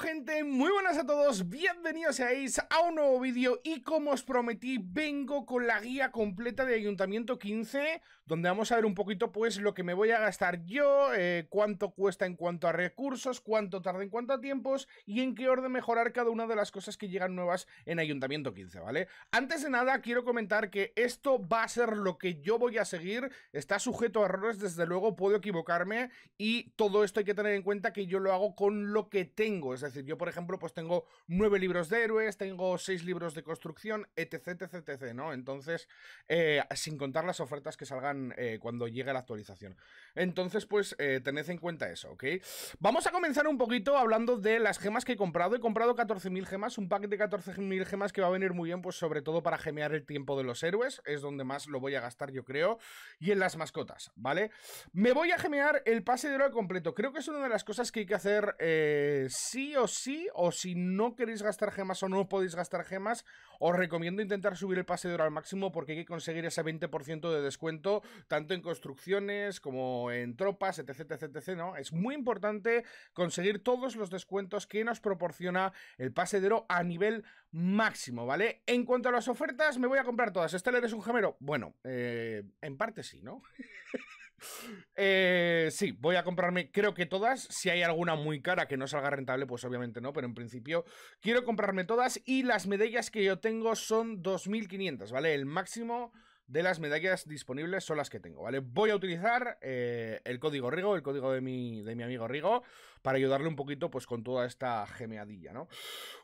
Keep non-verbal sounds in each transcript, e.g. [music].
gente, muy buenas a todos, bienvenidos a un nuevo vídeo y como os prometí vengo con la guía completa de Ayuntamiento 15 donde vamos a ver un poquito pues lo que me voy a gastar yo, eh, cuánto cuesta en cuanto a recursos, cuánto tarda en cuanto a tiempos y en qué orden mejorar cada una de las cosas que llegan nuevas en Ayuntamiento 15, ¿vale? Antes de nada quiero comentar que esto va a ser lo que yo voy a seguir, está sujeto a errores, desde luego puedo equivocarme y todo esto hay que tener en cuenta que yo lo hago con lo que tengo, es decir, es decir, yo por ejemplo pues tengo nueve libros de héroes, tengo seis libros de construcción, etc, etc, etc, ¿no? Entonces, eh, sin contar las ofertas que salgan eh, cuando llegue la actualización. Entonces, pues eh, tened en cuenta eso, ¿ok? Vamos a comenzar un poquito hablando de las gemas que he comprado. He comprado 14.000 gemas, un pack de 14.000 gemas que va a venir muy bien, pues sobre todo para gemear el tiempo de los héroes, es donde más lo voy a gastar yo creo, y en las mascotas, ¿vale? Me voy a gemear el pase de oro completo, creo que es una de las cosas que hay que hacer eh, sí o sí, o si no queréis gastar gemas o no podéis gastar gemas, os recomiendo intentar subir el pase de oro al máximo porque hay que conseguir ese 20% de descuento, tanto en construcciones como en tropas, etc, etc, etc, Es muy importante conseguir todos los descuentos que nos proporciona el pase de oro a nivel máximo, ¿vale? En cuanto a las ofertas, me voy a comprar todas. ¿Este eres un gemero? Bueno, eh, en parte sí, ¿no? [laughs] Eh, sí, voy a comprarme, creo que todas. Si hay alguna muy cara que no salga rentable, pues obviamente no, pero en principio quiero comprarme todas. Y las medallas que yo tengo son 2.500, ¿vale? El máximo de las medallas disponibles son las que tengo, ¿vale? Voy a utilizar eh, el código Rigo, el código de mi, de mi amigo Rigo, para ayudarle un poquito pues con toda esta gemeadilla, ¿no?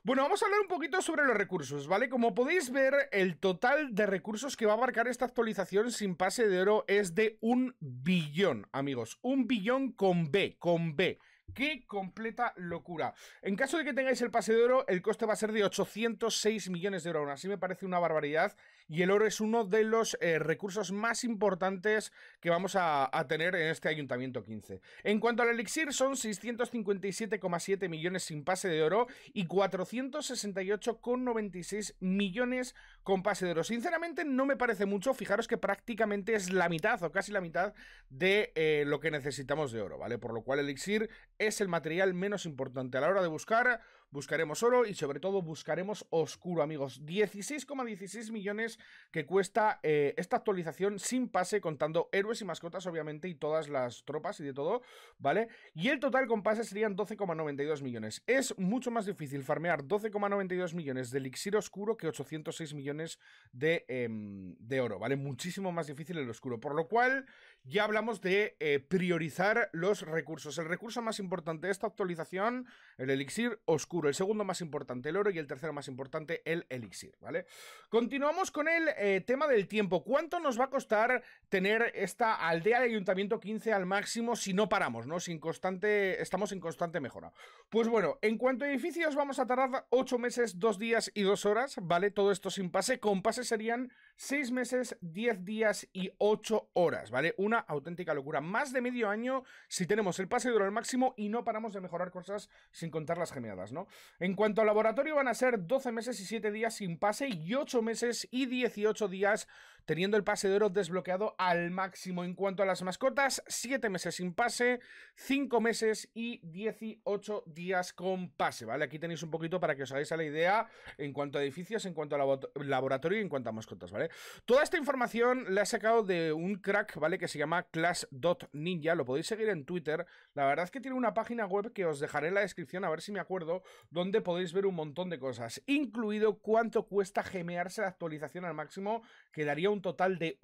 Bueno, vamos a hablar un poquito sobre los recursos, ¿vale? Como podéis ver, el total de recursos que va a abarcar esta actualización sin pase de oro es de un billón, amigos, un billón con B, con B. ¡Qué completa locura! En caso de que tengáis el pase de oro, el coste va a ser de 806 millones de euros. Aún así me parece una barbaridad. Y el oro es uno de los eh, recursos más importantes que vamos a, tener en este Ayuntamiento 15. En cuanto al elixir, son 657,7 millones sin pase de oro y 468,96 millones con pase de oro. Sinceramente no me parece mucho. Fijaros que prácticamente es la mitad o casi la mitad de eh, lo que necesitamos de oro, ¿vale? Por lo cual elixir es el material menos importante. A la hora de buscar, buscaremos oro y sobre todo buscaremos oscuro, amigos. 16,16 millones que cuesta eh, esta actualización sin pase, contando héroes y mascotas, obviamente, y todas las tropas y de todo, ¿vale? Y el total con pase serían 12,92 millones. Es mucho más difícil farmear 12,92 millones de elixir oscuro que 806 millones de, em, de oro, ¿vale? Muchísimo más difícil el oscuro, por lo cual ya hablamos de eh, priorizar los recursos. El recurso más importante de esta actualización, el elixir oscuro. El segundo más importante, el oro. Y el tercero más importante, el elixir, ¿vale? Continuamos con el eh, tema del tiempo. ¿Cuánto nos va a costar tener esta aldea de ayuntamiento 15 al máximo si no paramos, ¿no? Sin constante, estamos en constante mejora. Pues bueno, en cuanto a edificios, vamos a tardar 8 meses, 2 días y 2 horas, ¿vale? Todo esto sin pase. Con pase serían 6 meses, 10 días y 8 horas, ¿vale? Una auténtica locura. Más de medio año si tenemos el pase duro al máximo y no paramos de mejorar cosas sin contar las gemeadas, ¿no? En cuanto al laboratorio van a ser 12 meses y 7 días sin pase y 8 meses y 18 días teniendo el pase de oro desbloqueado al máximo. En cuanto a las mascotas, 7 meses sin pase, 5 meses y 18 días con pase, ¿vale? Aquí tenéis un poquito para que os hagáis a la idea en cuanto a edificios, en cuanto a laboratorio y en cuanto a mascotas, ¿vale? Toda esta información la he sacado de un crack, ¿vale? Que se llama Class.ninja, lo podéis seguir en Twitter. La verdad es que tiene una página web que os dejaré en la descripción, a ver si me acuerdo, donde podéis ver un montón de cosas, incluido cuánto cuesta gemearse la actualización al máximo, que daría un un total de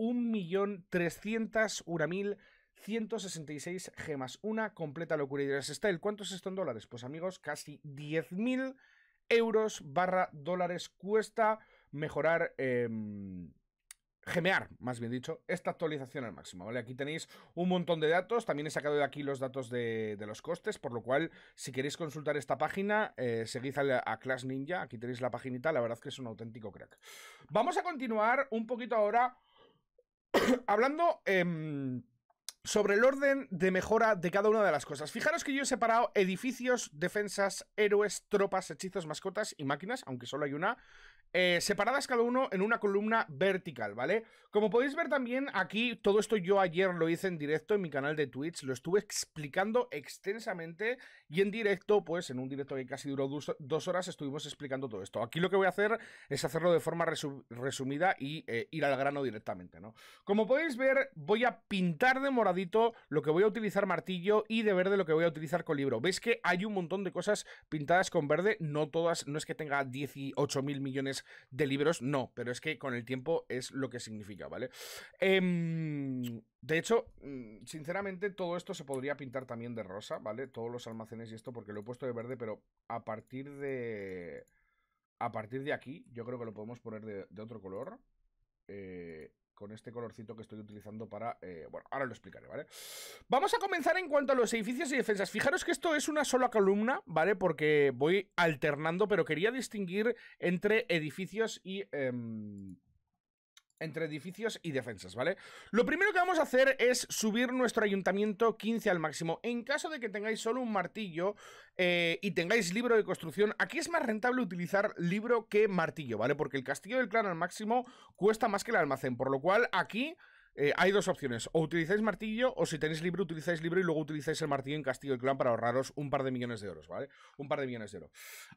seis gemas. Una completa locura. Y dirás, Style, ¿cuánto es esto en dólares? Pues amigos, casi 10.000 euros barra dólares cuesta mejorar... Em, gemear, más bien dicho, esta actualización al máximo, ¿vale? Aquí tenéis un montón de datos, también he sacado de aquí los datos de, los costes, por lo cual, si queréis consultar esta página, eh, seguid a, Clash Ninja, aquí tenéis la paginita, la verdad es que es un auténtico crack. Vamos a continuar un poquito ahora [coughs] hablando... Em, sobre el orden de mejora de cada una de las cosas. Fijaros que yo he separado edificios, defensas, héroes, tropas, hechizos, mascotas y máquinas, aunque solo hay una, eh, separadas cada uno en una columna vertical, ¿vale? Como podéis ver también aquí, todo esto yo ayer lo hice en directo en mi canal de Twitch, lo estuve explicando extensamente y en directo, pues en un directo que casi duró dos, horas, estuvimos explicando todo esto. Aquí lo que voy a hacer es hacerlo de forma resumida y eh, ir al grano directamente, ¿no? Como podéis ver, voy a pintar de moradito lo que voy a utilizar martillo y de verde lo que voy a utilizar colibro. ¿Veis que hay un montón de cosas pintadas con verde? No todas, no es que tenga 18 mil millones de libros, no, pero es que con el tiempo es lo que significa, ¿vale? Em, de hecho, mm, sinceramente, todo esto se podría pintar también de rosa, ¿vale? Todos los almacenes y esto, porque lo he puesto de verde, pero a partir de. A partir de aquí, yo creo que lo podemos poner de, de otro color. Eh, con este colorcito que estoy utilizando para... Eh, bueno, ahora lo explicaré, ¿vale? Vamos a comenzar en cuanto a los edificios y defensas. Fijaros que esto es una sola columna, ¿vale? Porque voy alternando, pero quería distinguir entre edificios y... Em, entre edificios y defensas, ¿vale? Lo primero que vamos a hacer es subir nuestro ayuntamiento 15 al máximo. En caso de que tengáis solo un martillo eh, y tengáis libro de construcción, aquí es más rentable utilizar libro que martillo, ¿vale? Porque el castillo del clan al máximo cuesta más que el almacén, por lo cual aquí... Eh, hay dos opciones, o utilizáis martillo o si tenéis libro, utilizáis libro y luego utilizáis el martillo en Castillo del Clan para ahorraros un par de millones de euros, ¿vale? Un par de millones de euros.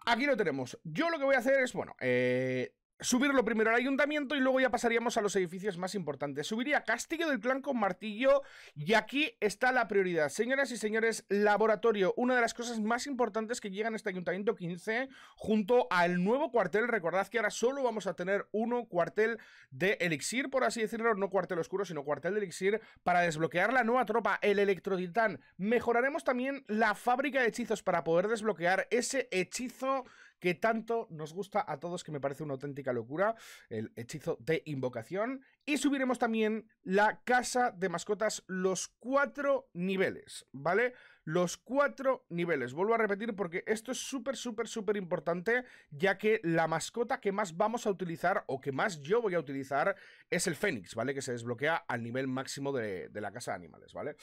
Aquí lo tenemos. Yo lo que voy a hacer es, bueno, eh, Subirlo primero al ayuntamiento y luego ya pasaríamos a los edificios más importantes. Subiría Castillo del Clan con Martillo y aquí está la prioridad. Señoras y señores, laboratorio, una de las cosas más importantes que llegan en este ayuntamiento 15 junto al nuevo cuartel. Recordad que ahora solo vamos a tener uno cuartel de elixir, por así decirlo, no cuartel oscuro, sino cuartel de elixir para desbloquear la nueva tropa, el electrotitán. Mejoraremos también la fábrica de hechizos para poder desbloquear ese hechizo que tanto nos gusta a todos, que me parece una auténtica locura, el hechizo de invocación. Y subiremos también la casa de mascotas, los cuatro niveles, ¿vale? Los cuatro niveles. Vuelvo a repetir porque esto es súper, súper, súper importante, ya que la mascota que más vamos a utilizar o que más yo voy a utilizar es el Fénix, ¿vale? Que se desbloquea al nivel máximo de, de la casa de animales, ¿vale?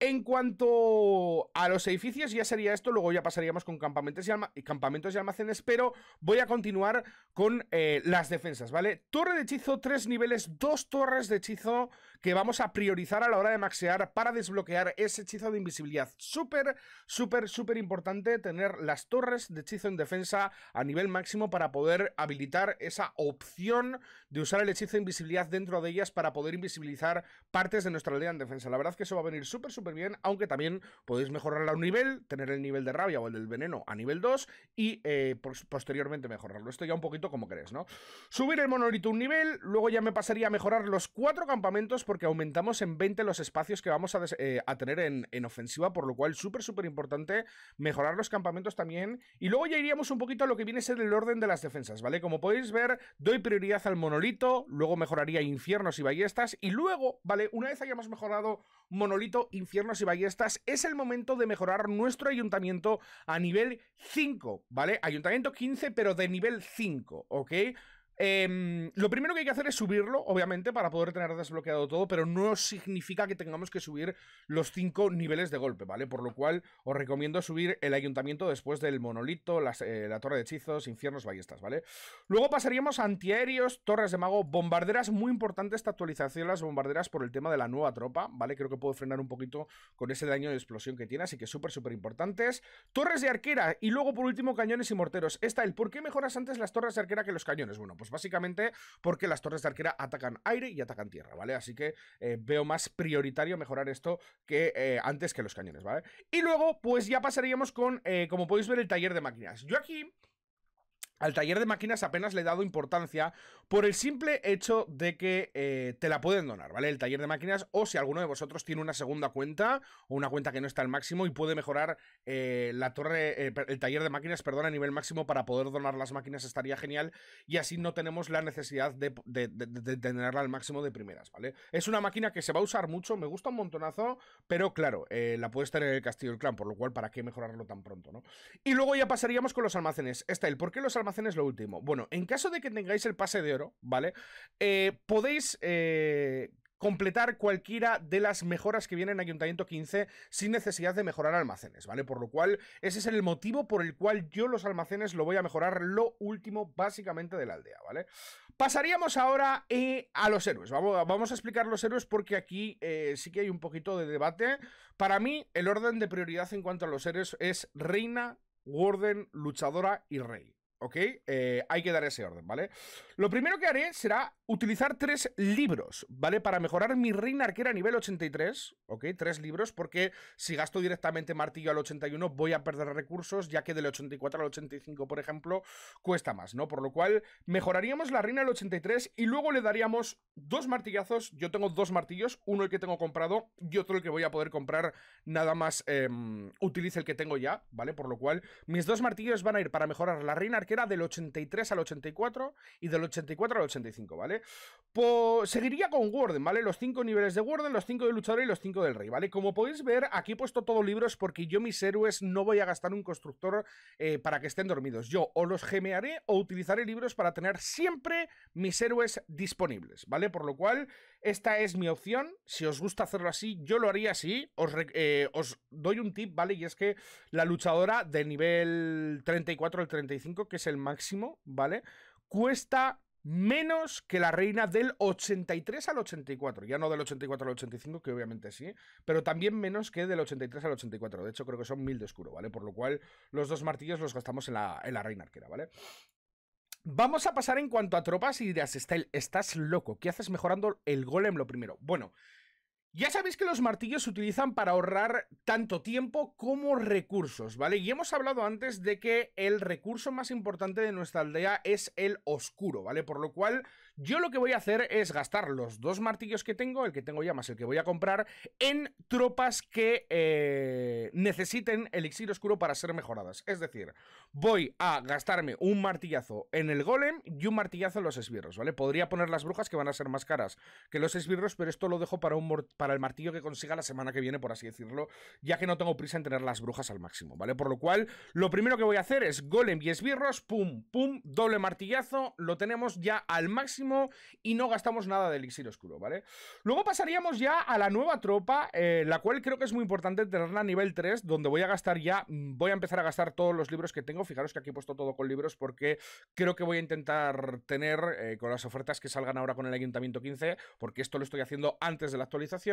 En cuanto a los edificios, ya sería esto, luego ya pasaríamos con campamentos y, almacenes, pero voy a continuar con eh, las defensas, ¿vale? Torre de hechizo, tres niveles, dos torres de hechizo que vamos a priorizar a la hora de maxear para desbloquear ese hechizo de invisibilidad. Súper, súper, súper importante tener las torres de hechizo en defensa a nivel máximo para poder habilitar esa opción de usar el hechizo de invisibilidad dentro de ellas para poder invisibilizar partes de nuestra aldea en defensa. La verdad es que eso va a venir súper, súper bien, aunque también podéis mejorarla a un nivel, tener el nivel de rabia o el del veneno a nivel 2 y eh, posteriormente mejorarlo. Esto ya un poquito como querés, ¿no? Subir el monolito un nivel, luego ya me pasaría a mejorar los cuatro campamentos porque aumentamos en 20 los espacios que vamos eh, a, tener en, en, ofensiva, por lo cual súper, súper importante mejorar los campamentos también. Y luego ya iríamos un poquito a lo que viene a ser el orden de las defensas, ¿vale? Como podéis ver, doy prioridad al monolito, luego mejoraría infiernos y ballestas, y luego, ¿vale? Una vez hayamos mejorado monolito, infiernos y ballestas, es el momento de mejorar nuestro ayuntamiento a nivel 5, ¿vale? Ayuntamiento 15, pero de nivel 5, ¿ok? Em, lo primero que hay que hacer es subirlo, obviamente, para poder tener desbloqueado todo, pero no significa que tengamos que subir los cinco niveles de golpe, ¿vale? Por lo cual os recomiendo subir el ayuntamiento después del monolito, eh, la torre de hechizos, infiernos, ballestas, ¿vale? Luego pasaríamos a antiaéreos, torres de mago, bombarderas, muy importante esta actualización las bombarderas por el tema de la nueva tropa, ¿vale? Creo que puedo frenar un poquito con ese daño de explosión que tiene, así que súper, súper importantes. Torres de arquera y luego por último cañones y morteros. está el por qué mejoras antes las torres de arquera que los cañones. Bueno, pues pues básicamente porque las torres de arquera atacan aire y atacan tierra, ¿vale? Así que eh, veo más prioritario mejorar esto que eh, antes que los cañones, ¿vale? Y luego, pues ya pasaríamos con, eh, como podéis ver, el taller de máquinas. Yo aquí al taller de máquinas apenas le he dado importancia por el simple hecho de que eh, te la pueden donar, ¿vale? El taller de máquinas o si alguno de vosotros tiene una segunda cuenta o una cuenta que no está al máximo y puede mejorar eh, la torre, eh, el taller de máquinas, perdón, a nivel máximo para poder donar las máquinas estaría genial y así no tenemos la necesidad de, tenerla al máximo de primeras, ¿vale? Es una máquina que se va a usar mucho, me gusta un montonazo, pero claro, la puedes tener en el castillo del clan, por lo cual, ¿para qué mejorarlo tan pronto, no? Y luego ya pasaríamos con los almacenes. Está el por qué los almacenes almacenes lo último. Bueno, en caso de que tengáis el pase de oro, ¿vale? Eh, podéis eh, completar cualquiera de las mejoras que vienen en Ayuntamiento 15 sin necesidad de mejorar almacenes, ¿vale? Por lo cual, ese es el motivo por el cual yo los almacenes lo voy a mejorar lo último básicamente de la aldea, ¿vale? Pasaríamos ahora eh, a los héroes. Vamos, vamos, a explicar los héroes porque aquí sí que hay un poquito de debate. Para mí, el orden de prioridad en cuanto a los héroes es reina, warden, luchadora y rey. ¿ok? Eh, hay que dar ese orden, ¿vale? Lo primero que haré será utilizar tres libros, ¿vale? Para mejorar mi reina arquera a nivel 83, ¿ok? Tres libros, porque si gasto directamente martillo al 81 voy a perder recursos, ya que del 84 al 85, por ejemplo, cuesta más, ¿no? Por lo cual, mejoraríamos la reina al 83 y luego le daríamos dos martillazos. Yo tengo dos martillos, uno el que tengo comprado y otro el que voy a poder comprar nada más em, utilice el que tengo ya, ¿vale? Por lo cual, mis dos martillos van a ir para mejorar la reina arquera que era del 83 al 84 y del 84 al 85, ¿vale? Pues seguiría con Warden, ¿vale? Los cinco niveles de Warden, los cinco de luchador y los cinco del rey, ¿vale? Como podéis ver, aquí he puesto todo libros porque yo mis héroes no voy a gastar un constructor eh, para que estén dormidos. Yo o los gemearé o utilizaré libros para tener siempre mis héroes disponibles, ¿vale? Por lo cual, esta es mi opción. Si os gusta hacerlo así, yo lo haría así. Os, eh, doy un tip, ¿vale? Y es que la luchadora de nivel 34 al 35, que es el máximo, ¿vale? Cuesta menos que la reina del 83 al 84. Ya no del 84 al 85, que obviamente sí, pero también menos que del 83 al 84. De hecho, creo que son 1000 de oscuro, ¿vale? Por lo cual, los dos martillos los gastamos en la, en la reina arquera, ¿vale? Vamos a pasar en cuanto a tropas y ideas. Estel, estás loco, ¿qué haces mejorando el golem lo primero? Bueno, ya sabéis que los martillos se utilizan para ahorrar tanto tiempo como recursos, ¿vale? Y hemos hablado antes de que el recurso más importante de nuestra aldea es el oscuro, ¿vale? Por lo cual, yo lo que voy a hacer es gastar los dos martillos que tengo, el que tengo ya más el que voy a comprar, en tropas que eh, necesiten elixir oscuro para ser mejoradas. Es decir, voy a gastarme un martillazo en el golem y un martillazo en los esbirros, ¿vale? Podría poner las brujas que van a ser más caras que los esbirros, pero esto lo dejo para un... Para el martillo que consiga la semana que viene, por así decirlo, ya que no tengo prisa en tener las brujas al máximo, ¿vale? Por lo cual, lo primero que voy a hacer es golem y esbirros, pum, pum, doble martillazo, lo tenemos ya al máximo y no gastamos nada de elixir oscuro, ¿vale? Luego pasaríamos ya a la nueva tropa, eh, la cual creo que es muy importante tenerla a nivel 3, donde voy a gastar ya, mm, voy a empezar a gastar todos los libros que tengo, fijaros que aquí he puesto todo con libros porque creo que voy a intentar tener eh, con las ofertas que salgan ahora con el Ayuntamiento 15, porque esto lo estoy haciendo antes de la actualización,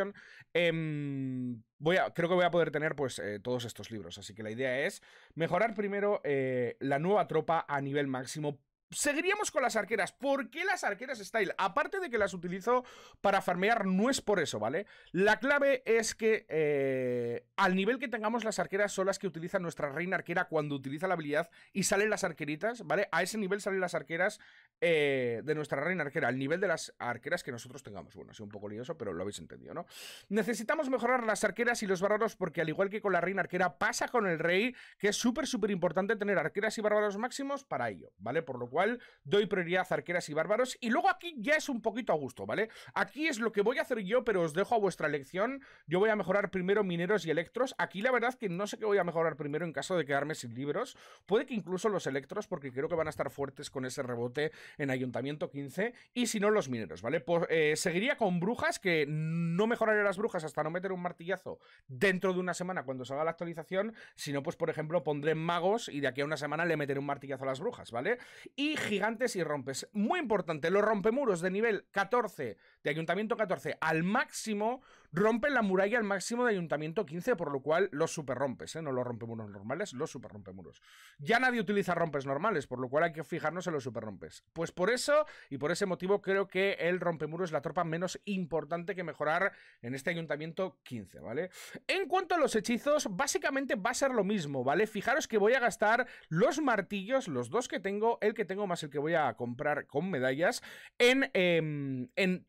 Em, voy a, creo que voy a poder tener pues eh, todos estos libros. Así que la idea es mejorar primero eh, la nueva tropa a nivel máximo Seguiríamos con las arqueras. ¿Por qué las arqueras style? Aparte de que las utilizo para farmear, no es por eso, ¿vale? La clave es que eh, al nivel que tengamos las arqueras son las que utiliza nuestra reina arquera cuando utiliza la habilidad y salen las arqueritas, ¿vale? A ese nivel salen las arqueras eh, de nuestra reina arquera, al nivel de las arqueras que nosotros tengamos. Bueno, ha sido un poco lioso, pero lo habéis entendido, ¿no? Necesitamos mejorar las arqueras y los bárbaros porque al igual que con la reina arquera pasa con el rey, que es súper, súper importante tener arqueras y bárbaros máximos para ello, ¿vale? Por lo cual doy prioridad a arqueras y bárbaros y luego aquí ya es un poquito a gusto, ¿vale? Aquí es lo que voy a hacer yo, pero os dejo a vuestra elección. Yo voy a mejorar primero mineros y electros. Aquí la verdad que no sé qué voy a mejorar primero en caso de quedarme sin libros. Puede que incluso los electros, porque creo que van a estar fuertes con ese rebote en Ayuntamiento 15, y si no, los mineros, ¿vale? Pues, eh, seguiría con brujas, que no mejoraré las brujas hasta no meter un martillazo dentro de una semana cuando salga la actualización, sino pues, por ejemplo, pondré magos y de aquí a una semana le meteré un martillazo a las brujas, ¿vale? Y gigantes y rompes. Muy importante, los rompemuros de nivel 14, de Ayuntamiento 14 al máximo, Rompen la muralla al máximo de Ayuntamiento 15, por lo cual los superrompes, ¿eh? no los rompemuros normales, los superrompemuros. Ya nadie utiliza rompes normales, por lo cual hay que fijarnos en los superrompes. Pues por eso y por ese motivo creo que el rompemuro es la tropa menos importante que mejorar en este Ayuntamiento 15, ¿vale? En cuanto a los hechizos, básicamente va a ser lo mismo, ¿vale? Fijaros que voy a gastar los martillos, los dos que tengo, el que tengo más el que voy a comprar con medallas, en, em,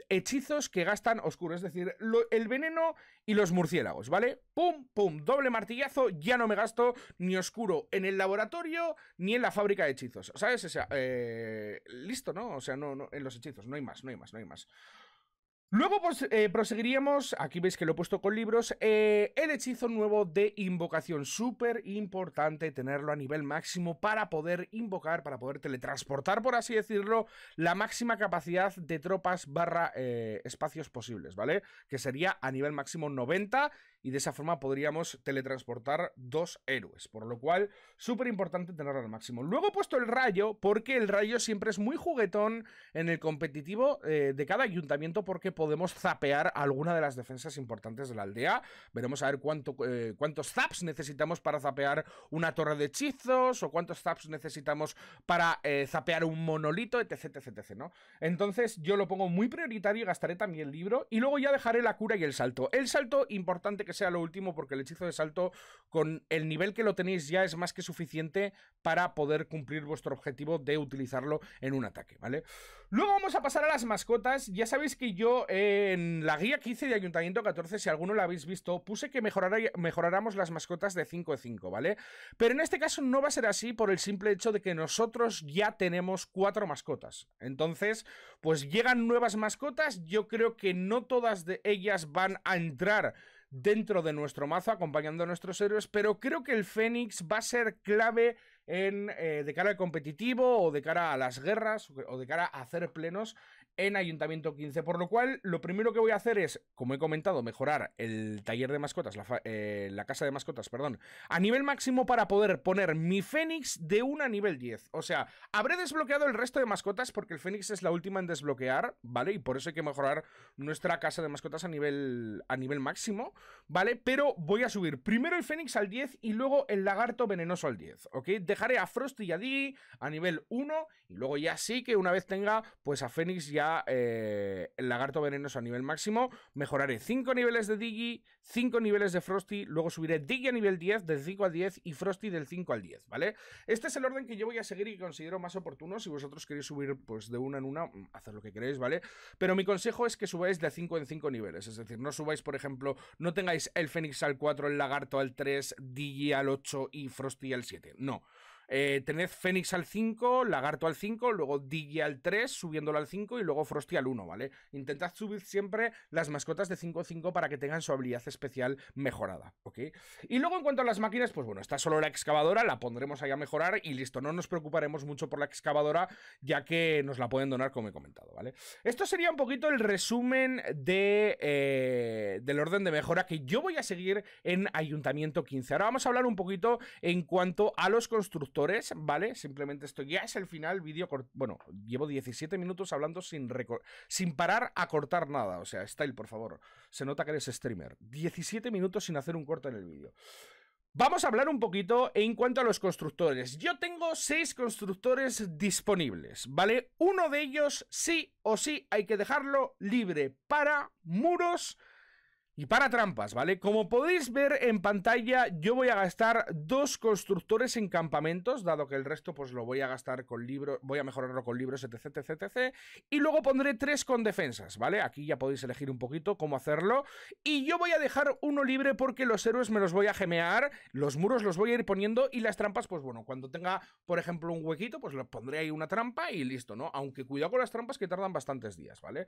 hechizos que gastan oscuro, es decir, el el veneno y los murciélagos, ¿vale? Pum, pum, doble martillazo, ya no me gasto ni oscuro en el laboratorio ni en la fábrica de hechizos, ¿sabes? O sea, eh, listo, ¿no? O sea, no, no, en los hechizos, no hay más, no hay más, no hay más. Luego pues, proseguiríamos, aquí veis que lo he puesto con libros, eh, el hechizo nuevo de invocación, súper importante tenerlo a nivel máximo para poder invocar, para poder teletransportar, por así decirlo, la máxima capacidad de tropas barra eh, espacios posibles, ¿vale? Que sería a nivel máximo 90 y de esa forma podríamos teletransportar dos héroes, por lo cual súper importante tenerlo al máximo. Luego he puesto el rayo porque el rayo siempre es muy juguetón en el competitivo eh, de cada ayuntamiento porque podemos zapear alguna de las defensas importantes de la aldea. Veremos a ver cuánto, eh, cuántos zaps necesitamos para zapear una torre de hechizos o cuántos zaps necesitamos para eh, zapear un monolito, etc, etc, ¿no? Entonces yo lo pongo muy prioritario y gastaré también el libro y luego ya dejaré la cura y el salto. El salto importante que sea lo último porque el hechizo de salto con el nivel que lo tenéis ya es más que suficiente para poder cumplir vuestro objetivo de utilizarlo en un ataque, ¿vale? Luego vamos a pasar a las mascotas. Ya sabéis que yo en la guía 15 de Ayuntamiento 14, si alguno la habéis visto, puse que mejoráramos las mascotas de 5 de 5, ¿vale? Pero en este caso no va a ser así por el simple hecho de que nosotros ya tenemos cuatro mascotas. Entonces, pues llegan nuevas mascotas, yo creo que no todas de ellas van a entrar dentro de nuestro mazo, acompañando a nuestros héroes, pero creo que el Fénix va a ser clave en, eh, de cara al competitivo o de cara a las guerras o de cara a hacer plenos en Ayuntamiento 15. Por lo cual, lo primero que voy a hacer es, como he comentado, mejorar el taller de mascotas, la, eh, casa de mascotas, perdón, a nivel máximo para poder poner mi Fénix de 1 a nivel 10. O sea, habré desbloqueado el resto de mascotas porque el Fénix es la última en desbloquear, ¿vale? Y por eso hay que mejorar nuestra casa de mascotas a nivel, a nivel máximo, ¿vale? Pero voy a subir primero el Fénix al 10 y luego el lagarto venenoso al 10, ¿ok? Dejaré a Frosty y a Dee a nivel 1 y luego ya sí que una vez tenga, pues a Fénix ya eh, el lagarto venenoso a nivel máximo. Mejoraré 5 niveles de Digi, 5 niveles de Frosty, luego subiré Digi a nivel 10, del 5 al 10 y Frosty del 5 al 10, ¿vale? Este es el orden que yo voy a seguir y considero más oportuno. Si vosotros queréis subir pues de una en una, mm, haced lo que queréis, ¿vale? Pero mi consejo es que subáis de 5 en 5 niveles. Es decir, no subáis, por ejemplo, no tengáis el Fénix al 4, el lagarto al 3, Digi al 8 y Frosty al 7. No. Eh, tened Fénix al 5, Lagarto al 5, luego digi al 3, subiéndolo al 5 y luego Frosty al 1, ¿vale? Intentad subir siempre las mascotas de 5 5 para que tengan su habilidad especial mejorada, ¿ok? Y luego en cuanto a las máquinas, pues bueno, está solo la excavadora, la pondremos ahí a mejorar y listo, no nos preocuparemos mucho por la excavadora ya que nos la pueden donar como he comentado, ¿vale? Esto sería un poquito el resumen eh, del orden de mejora que yo voy a seguir en Ayuntamiento 15. Ahora vamos a hablar un poquito en cuanto a los constructores ¿vale? Simplemente esto ya es el final, vídeo Bueno, llevo 17 minutos hablando sin, sin parar a cortar nada. O sea, Style, por favor. Se nota que eres streamer. 17 minutos sin hacer un corte en el vídeo. Vamos a hablar un poquito en cuanto a los constructores. Yo tengo seis constructores disponibles, ¿vale? Uno de ellos sí o sí hay que dejarlo libre para muros y para trampas, ¿vale? Como podéis ver en pantalla, yo voy a gastar dos constructores en campamentos, dado que el resto pues lo voy a gastar con libros, voy a mejorarlo con libros, etc, etc, etc. Y luego pondré tres con defensas, ¿vale? Aquí ya podéis elegir un poquito cómo hacerlo. Y yo voy a dejar uno libre porque los héroes me los voy a gemear, los muros los voy a ir poniendo y las trampas, pues bueno, cuando tenga, por ejemplo, un huequito, pues le pondré ahí una trampa y listo, ¿no? Aunque cuidado con las trampas que tardan bastantes días, ¿vale?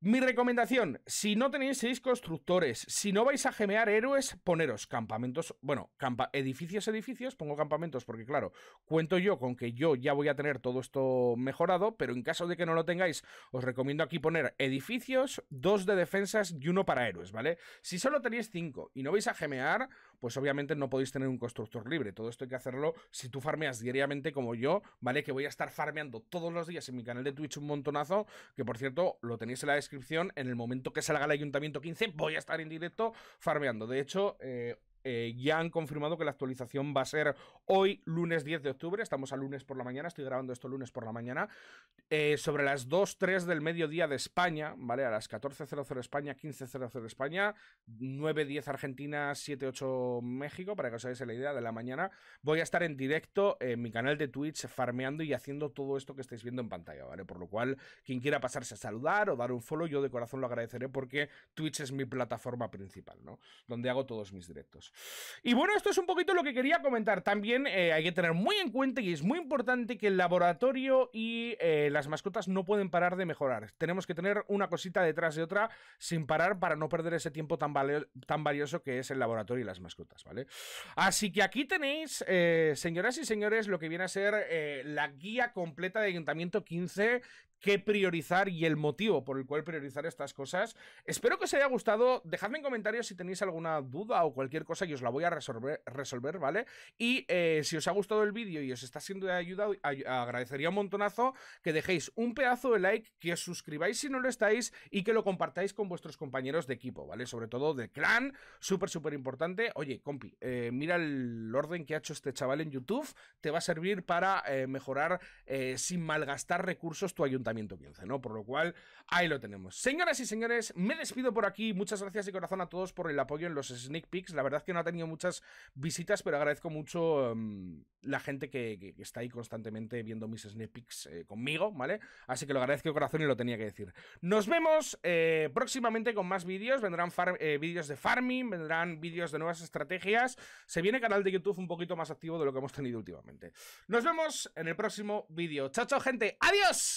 Mi recomendación, si no tenéis seis constructores, si no vais a gemear héroes, poneros campamentos, bueno, campa edificios, edificios, pongo campamentos porque claro, cuento yo con que yo ya voy a tener todo esto mejorado, pero en caso de que no lo tengáis, os recomiendo aquí poner edificios, dos de defensas y uno para héroes, ¿vale? Si solo tenéis cinco y no vais a gemear, pues obviamente no podéis tener un constructor libre. Todo esto hay que hacerlo si tú farmeas diariamente como yo, ¿vale? Que voy a estar farmeando todos los días en mi canal de Twitch un montonazo, que por cierto lo tenéis en la descripción, en el momento que salga el Ayuntamiento 15 voy a estar en directo farmeando. De hecho, eh, eh, ya han confirmado que la actualización va a ser hoy, lunes 10 de octubre. Estamos a lunes por la mañana, estoy grabando esto lunes por la mañana. Eh, sobre las 2, 3 del mediodía de España, ¿vale? A las 14.00 España, 15.00 España, 9, 10 Argentina, 7, México, para que os hagáis la idea de la mañana. Voy a estar en directo en mi canal de Twitch farmeando y haciendo todo esto que estáis viendo en pantalla, ¿vale? Por lo cual, quien quiera pasarse a saludar o dar un follow, yo de corazón lo agradeceré porque Twitch es mi plataforma principal, ¿no? Donde hago todos mis directos. Y bueno, esto es un poquito lo que quería comentar. También eh, hay que tener muy en cuenta y es muy importante que el laboratorio y eh, las mascotas no pueden parar de mejorar. Tenemos que tener una cosita detrás de otra sin parar para no perder ese tiempo tan, valioso que es el laboratorio y las mascotas, ¿vale? Así que aquí tenéis, eh, señoras y señores, lo que viene a ser la guía completa de Ayuntamiento 15 qué priorizar y el motivo por el cual priorizar estas cosas. Espero que os haya gustado. Dejadme en comentarios si tenéis alguna duda o cualquier cosa y os la voy a resolver, resolver ¿vale? Y eh, si os ha gustado el vídeo y os está siendo de ayuda, agradecería un montonazo que dejéis un pedazo de like, que os suscribáis si no lo estáis y que lo compartáis con vuestros compañeros de equipo, ¿vale? Sobre todo de clan, súper, súper importante. Oye, compi, eh, mira el orden que ha hecho este chaval en YouTube, te va a servir para eh, mejorar sin malgastar recursos tu ayuntamiento ¿no? Por lo cual, ahí lo tenemos. Señoras y señores, me despido por aquí. Muchas gracias de corazón a todos por el apoyo en los sneak peeks. La verdad es que no ha tenido muchas visitas, pero agradezco mucho em, la gente que, está ahí constantemente viendo mis sneak peeks eh, conmigo, ¿vale? Así que lo agradezco de corazón y lo tenía que decir. Nos vemos eh, próximamente con más vídeos. Vendrán eh, vídeos de farming, vendrán vídeos de nuevas estrategias. Se viene canal de YouTube un poquito más activo de lo que hemos tenido últimamente. Nos vemos en el próximo vídeo. Chao, chao, gente. ¡Adiós!